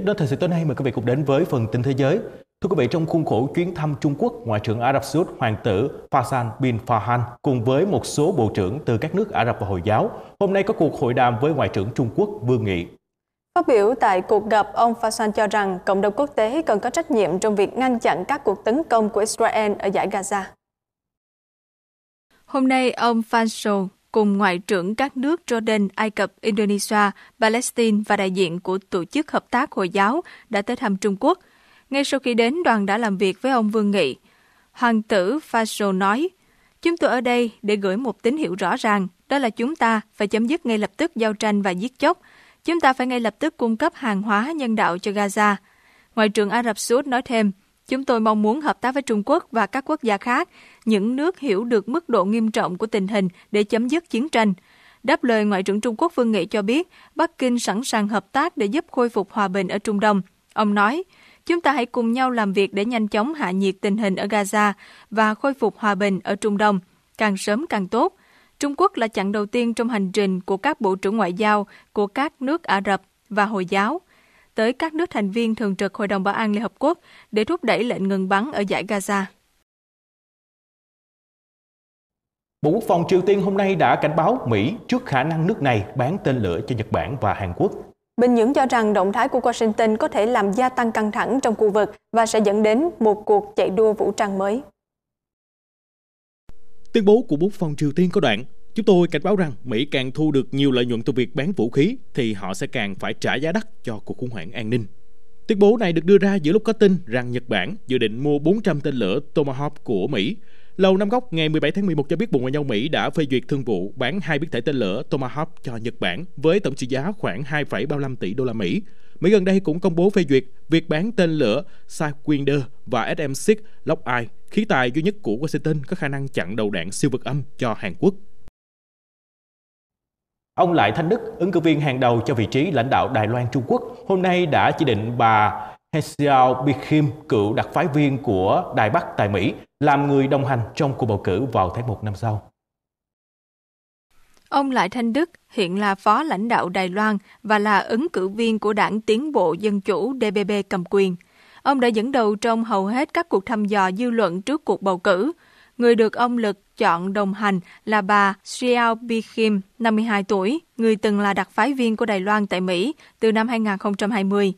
Tiếp đến thời sự tối nay mời quý vị cùng đến với phần tin thế giới. Thưa quý vị, trong khuôn khổ chuyến thăm Trung Quốc, Ngoại trưởng Ả Rập Xê Út Hoàng tử Fasan bin Farhan cùng với một số bộ trưởng từ các nước Ả Rập và Hồi giáo hôm nay có cuộc hội đàm với Ngoại trưởng Trung Quốc Vương Nghị. Phát biểu tại cuộc gặp, ông Fasan cho rằng cộng đồng quốc tế cần có trách nhiệm trong việc ngăn chặn các cuộc tấn công của Israel ở giải Gaza. Hôm nay, ông Fansol, cùng Ngoại trưởng các nước Jordan, Ai Cập, Indonesia, Palestine và đại diện của Tổ chức Hợp tác Hồi giáo đã tới thăm Trung Quốc. Ngay sau khi đến, đoàn đã làm việc với ông Vương Nghị. Hoàng tử Faisal nói, Chúng tôi ở đây để gửi một tín hiệu rõ ràng, đó là chúng ta phải chấm dứt ngay lập tức giao tranh và giết chóc. Chúng ta phải ngay lập tức cung cấp hàng hóa nhân đạo cho Gaza. Ngoại trưởng Ả Rập Xê nói thêm, Chúng tôi mong muốn hợp tác với Trung Quốc và các quốc gia khác, những nước hiểu được mức độ nghiêm trọng của tình hình để chấm dứt chiến tranh. Đáp lời Ngoại trưởng Trung Quốc Vương Nghị cho biết, Bắc Kinh sẵn sàng hợp tác để giúp khôi phục hòa bình ở Trung Đông. Ông nói, chúng ta hãy cùng nhau làm việc để nhanh chóng hạ nhiệt tình hình ở Gaza và khôi phục hòa bình ở Trung Đông, càng sớm càng tốt. Trung Quốc là chặng đầu tiên trong hành trình của các bộ trưởng ngoại giao của các nước Ả Rập và Hồi giáo – tới các nước thành viên thường trực Hội đồng Bảo an Liên Hợp Quốc để thúc đẩy lệnh ngừng bắn ở giải Gaza. Bộ Quốc phòng Triều Tiên hôm nay đã cảnh báo Mỹ trước khả năng nước này bán tên lửa cho Nhật Bản và Hàn Quốc. Bình Nhưỡng cho rằng động thái của Washington có thể làm gia tăng căng thẳng trong khu vực và sẽ dẫn đến một cuộc chạy đua vũ trang mới. Tuyên bố của Bộ Quốc phòng Triều Tiên có đoạn Chúng tôi cảnh báo rằng Mỹ càng thu được nhiều lợi nhuận từ việc bán vũ khí thì họ sẽ càng phải trả giá đắt cho cuộc khủng hoảng an ninh. Tuyên bố này được đưa ra giữa lúc có tin rằng Nhật Bản dự định mua 400 tên lửa Tomahawk của Mỹ. Lầu Năm Góc ngày 17 tháng 11 cho biết Bộ Ngoại giao Mỹ đã phê duyệt thương vụ bán hai biến thể tên lửa Tomahawk cho Nhật Bản với tổng trị giá khoảng 2,35 tỷ đô la Mỹ. Mỹ gần đây cũng công bố phê duyệt việc bán tên lửa Sidewinder và SM-6 Lockheed, khí tài duy nhất của Washington có khả năng chặn đầu đạn siêu vật âm cho Hàn Quốc. Ông Lại Thanh Đức, ứng cử viên hàng đầu cho vị trí lãnh đạo Đài Loan Trung Quốc, hôm nay đã chỉ định bà Hesiao Bikhim, cựu đặc phái viên của Đài Bắc tại Mỹ, làm người đồng hành trong cuộc bầu cử vào tháng 1 năm sau. Ông Lại Thanh Đức hiện là phó lãnh đạo Đài Loan và là ứng cử viên của đảng Tiến bộ Dân chủ DPP cầm quyền. Ông đã dẫn đầu trong hầu hết các cuộc thăm dò dư luận trước cuộc bầu cử, Người được ông Lực chọn đồng hành là bà Xiao Bi Kim, 52 tuổi, người từng là đặc phái viên của Đài Loan tại Mỹ từ năm 2020.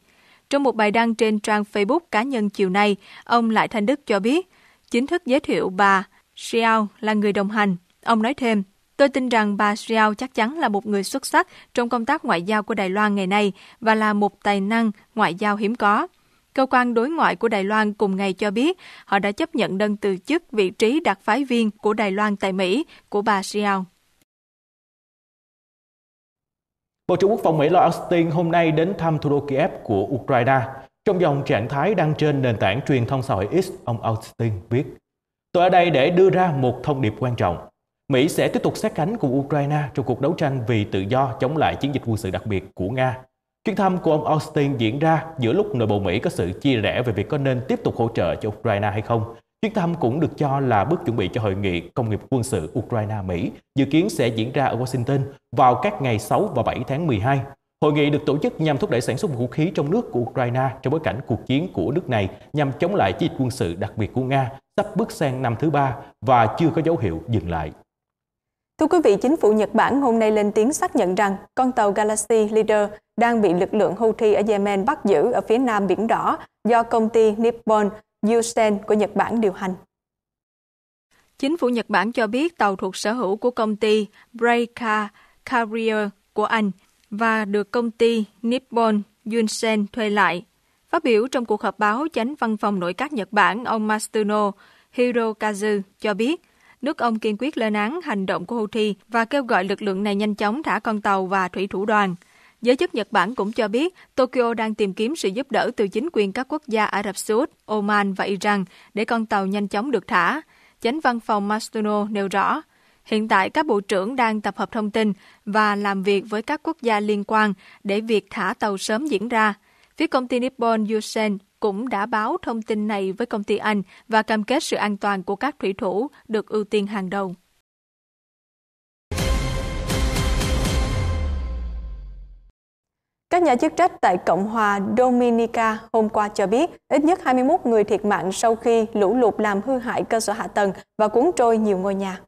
Trong một bài đăng trên trang Facebook cá nhân chiều nay, ông Lại Thanh Đức cho biết, chính thức giới thiệu bà Xiao là người đồng hành. Ông nói thêm, Tôi tin rằng bà Xiao chắc chắn là một người xuất sắc trong công tác ngoại giao của Đài Loan ngày nay và là một tài năng ngoại giao hiếm có. Cơ quan đối ngoại của Đài Loan cùng ngày cho biết họ đã chấp nhận đơn từ chức vị trí đặc phái viên của Đài Loan tại Mỹ của bà Xiao. Bộ trưởng Quốc phòng Mỹ Lloyd Austin hôm nay đến thăm thủ đô Kiev của Ukraine. Trong dòng trạng thái đăng trên nền tảng truyền thông xã hội X, ông Austin viết Tôi ở đây để đưa ra một thông điệp quan trọng. Mỹ sẽ tiếp tục sát cánh cùng Ukraine trong cuộc đấu tranh vì tự do chống lại chiến dịch quân sự đặc biệt của Nga Chuyến thăm của ông Austin diễn ra giữa lúc nội bộ Mỹ có sự chia rẽ về việc có nên tiếp tục hỗ trợ cho Ukraine hay không. Chuyến thăm cũng được cho là bước chuẩn bị cho hội nghị công nghiệp quân sự Ukraine-Mỹ dự kiến sẽ diễn ra ở Washington vào các ngày 6 và 7 tháng 12. Hội nghị được tổ chức nhằm thúc đẩy sản xuất vũ khí trong nước của Ukraine trong bối cảnh cuộc chiến của nước này nhằm chống lại chiến dịch quân sự đặc biệt của Nga sắp bước sang năm thứ ba và chưa có dấu hiệu dừng lại. Thưa quý vị, chính phủ Nhật Bản hôm nay lên tiếng xác nhận rằng con tàu Galaxy Leader đang bị lực lượng Houthi ở Yemen bắt giữ ở phía nam Biển Đỏ do công ty Nippon Yusen của Nhật Bản điều hành. Chính phủ Nhật Bản cho biết tàu thuộc sở hữu của công ty Breika Carrier của Anh và được công ty Nippon Yunsen thuê lại. Phát biểu trong cuộc họp báo chánh văn phòng nội các Nhật Bản, ông Masuno Hirokazu cho biết nước ông kiên quyết lên án hành động của Houthi và kêu gọi lực lượng này nhanh chóng thả con tàu và thủy thủ đoàn. Giới chức Nhật Bản cũng cho biết Tokyo đang tìm kiếm sự giúp đỡ từ chính quyền các quốc gia Ả Rập Xê Út, Oman và Iran để con tàu nhanh chóng được thả. Chánh văn phòng Mastuno nêu rõ, hiện tại các bộ trưởng đang tập hợp thông tin và làm việc với các quốc gia liên quan để việc thả tàu sớm diễn ra Phía công ty Nippon Yusen cũng đã báo thông tin này với công ty Anh và cam kết sự an toàn của các thủy thủ được ưu tiên hàng đầu. Các nhà chức trách tại Cộng hòa Dominica hôm qua cho biết ít nhất 21 người thiệt mạng sau khi lũ lụt làm hư hại cơ sở hạ tầng và cuốn trôi nhiều ngôi nhà.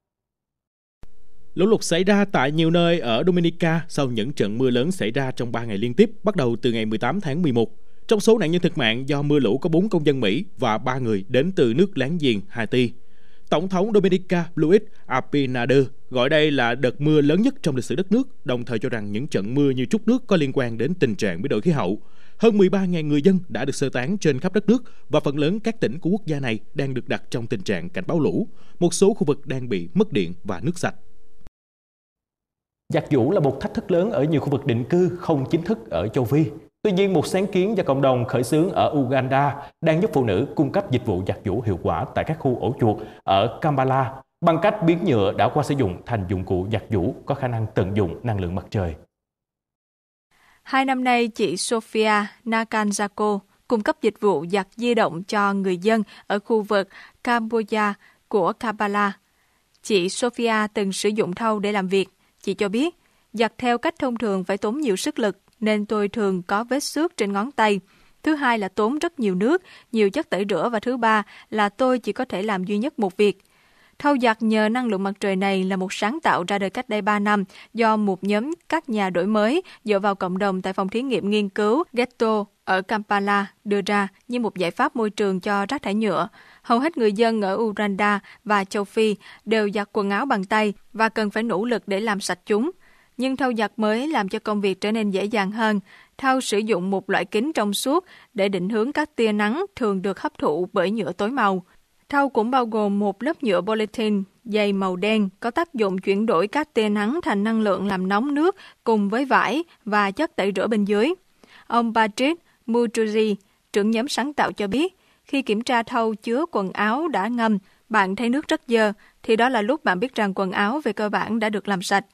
Lũ lụt xảy ra tại nhiều nơi ở Dominica sau những trận mưa lớn xảy ra trong 3 ngày liên tiếp bắt đầu từ ngày 18 tháng 11. Trong số nạn nhân thiệt mạng do mưa lũ có 4 công dân Mỹ và 3 người đến từ nước láng giềng Haiti. Tổng thống Dominica Luis Abinader gọi đây là đợt mưa lớn nhất trong lịch sử đất nước, đồng thời cho rằng những trận mưa như trút nước có liên quan đến tình trạng biến đổi khí hậu. Hơn 13.000 người dân đã được sơ tán trên khắp đất nước và phần lớn các tỉnh của quốc gia này đang được đặt trong tình trạng cảnh báo lũ. Một số khu vực đang bị mất điện và nước sạch. Giặc vũ là một thách thức lớn ở nhiều khu vực định cư không chính thức ở châu Phi. Tuy nhiên, một sáng kiến do cộng đồng khởi xướng ở Uganda đang giúp phụ nữ cung cấp dịch vụ giặt vũ hiệu quả tại các khu ổ chuột ở Kampala bằng cách biến nhựa đã qua sử dụng thành dụng cụ giặt vũ có khả năng tận dụng năng lượng mặt trời. Hai năm nay, chị Sofia nakanzako cung cấp dịch vụ giặt di động cho người dân ở khu vực Cambodia của Kampala. Chị Sofia từng sử dụng thâu để làm việc Chị cho biết, giặt theo cách thông thường phải tốn nhiều sức lực nên tôi thường có vết xước trên ngón tay. Thứ hai là tốn rất nhiều nước, nhiều chất tẩy rửa và thứ ba là tôi chỉ có thể làm duy nhất một việc. Thau giặt nhờ năng lượng mặt trời này là một sáng tạo ra đời cách đây 3 năm do một nhóm các nhà đổi mới dựa vào cộng đồng tại phòng thí nghiệm nghiên cứu Ghetto ở Kampala đưa ra như một giải pháp môi trường cho rác thải nhựa. Hầu hết người dân ở Uganda và châu Phi đều giặt quần áo bằng tay và cần phải nỗ lực để làm sạch chúng. Nhưng thau giặt mới làm cho công việc trở nên dễ dàng hơn. Thau sử dụng một loại kính trong suốt để định hướng các tia nắng thường được hấp thụ bởi nhựa tối màu. Thau cũng bao gồm một lớp nhựa polythene dày màu đen có tác dụng chuyển đổi các tia nắng thành năng lượng làm nóng nước cùng với vải và chất tẩy rửa bên dưới. Ông Patrick Muturi, trưởng nhóm sáng tạo cho biết, khi kiểm tra thau chứa quần áo đã ngâm, bạn thấy nước rất dơ, thì đó là lúc bạn biết rằng quần áo về cơ bản đã được làm sạch.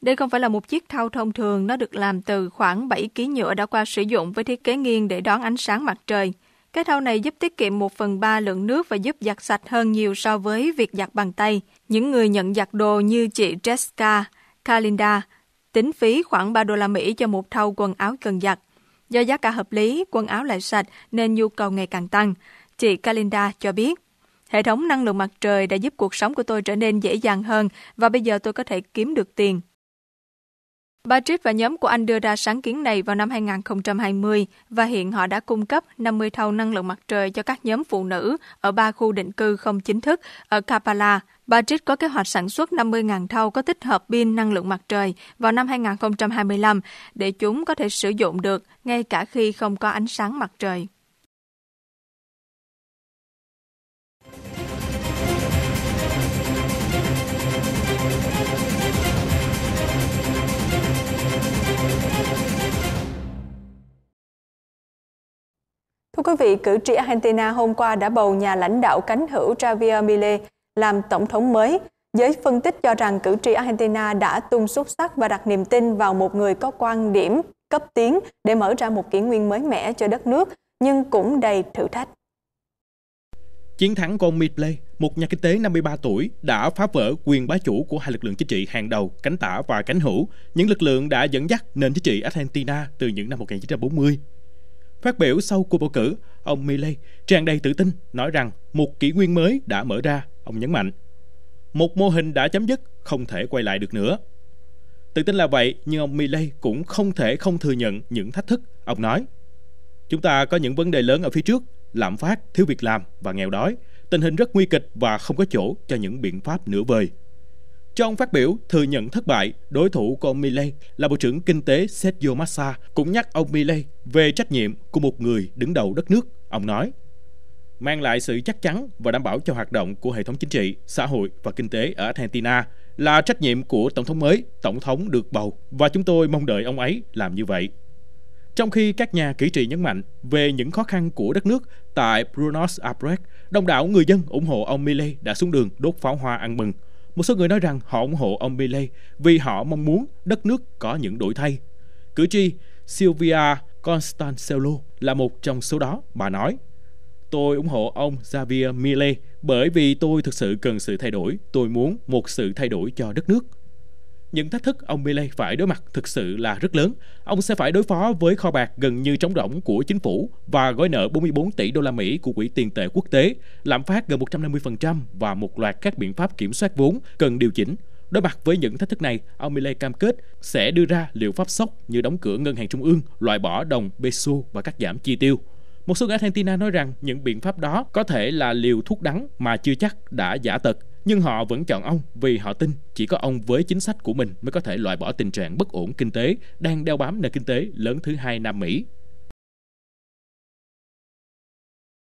Đây không phải là một chiếc thau thông thường, nó được làm từ khoảng 7 kg nhựa đã qua sử dụng với thiết kế nghiêng để đón ánh sáng mặt trời. Cái thau này giúp tiết kiệm 1 phần 3 lượng nước và giúp giặt sạch hơn nhiều so với việc giặt bằng tay. Những người nhận giặt đồ như chị Jessica Kalinda tính phí khoảng 3 đô la Mỹ cho một thau quần áo cần giặt. Do giá cả hợp lý, quần áo lại sạch nên nhu cầu ngày càng tăng, chị Kalinda cho biết. Hệ thống năng lượng mặt trời đã giúp cuộc sống của tôi trở nên dễ dàng hơn và bây giờ tôi có thể kiếm được tiền Bà Triết và nhóm của anh đưa ra sáng kiến này vào năm 2020 và hiện họ đã cung cấp 50 thau năng lượng mặt trời cho các nhóm phụ nữ ở ba khu định cư không chính thức ở Kapala. Bà Triết có kế hoạch sản xuất 50.000 thau có tích hợp pin năng lượng mặt trời vào năm 2025 để chúng có thể sử dụng được ngay cả khi không có ánh sáng mặt trời. Thưa quý vị, cử tri Argentina hôm qua đã bầu nhà lãnh đạo cánh hữu Javier Milei làm tổng thống mới. Giới phân tích cho rằng cử tri Argentina đã tung xuất sắc và đặt niềm tin vào một người có quan điểm cấp tiến để mở ra một kỷ nguyên mới mẻ cho đất nước, nhưng cũng đầy thử thách. Chiến thắng của ông Midley, một nhà kinh tế 53 tuổi, đã phá vỡ quyền bá chủ của hai lực lượng chính trị hàng đầu, cánh tả và cánh hữu, những lực lượng đã dẫn dắt nền chính trị Argentina từ những năm 1940 Phát biểu sau cuộc bầu cử, ông Milley tràn đầy tự tin nói rằng một kỷ nguyên mới đã mở ra, ông nhấn mạnh. Một mô hình đã chấm dứt, không thể quay lại được nữa. Tự tin là vậy, nhưng ông Milley cũng không thể không thừa nhận những thách thức, ông nói. Chúng ta có những vấn đề lớn ở phía trước, lạm phát, thiếu việc làm và nghèo đói. Tình hình rất nguy kịch và không có chỗ cho những biện pháp nửa vời. Trong phát biểu thừa nhận thất bại, đối thủ của ông Milley là Bộ trưởng Kinh tế Sergio Massa cũng nhắc ông Milley về trách nhiệm của một người đứng đầu đất nước. Ông nói, mang lại sự chắc chắn và đảm bảo cho hoạt động của hệ thống chính trị, xã hội và kinh tế ở Argentina là trách nhiệm của tổng thống mới, tổng thống được bầu và chúng tôi mong đợi ông ấy làm như vậy. Trong khi các nhà kỹ trị nhấn mạnh về những khó khăn của đất nước tại Buenos Aires, đông đảo người dân ủng hộ ông Milley đã xuống đường đốt pháo hoa ăn mừng một số người nói rằng họ ủng hộ ông Milley vì họ mong muốn đất nước có những đổi thay. Cử tri Silvia Constancello là một trong số đó. Bà nói, tôi ủng hộ ông Xavier Milley bởi vì tôi thực sự cần sự thay đổi. Tôi muốn một sự thay đổi cho đất nước những thách thức ông Milley phải đối mặt thực sự là rất lớn. Ông sẽ phải đối phó với kho bạc gần như trống rỗng của chính phủ và gói nợ 44 tỷ đô la Mỹ của Quỹ tiền tệ quốc tế, lạm phát gần 150% và một loạt các biện pháp kiểm soát vốn cần điều chỉnh. Đối mặt với những thách thức này, ông Milley cam kết sẽ đưa ra liệu pháp sốc như đóng cửa ngân hàng trung ương, loại bỏ đồng peso và cắt giảm chi tiêu. Một số người Argentina nói rằng những biện pháp đó có thể là liều thuốc đắng mà chưa chắc đã giả tật nhưng họ vẫn chọn ông vì họ tin chỉ có ông với chính sách của mình mới có thể loại bỏ tình trạng bất ổn kinh tế đang đeo bám nền kinh tế lớn thứ hai Nam Mỹ.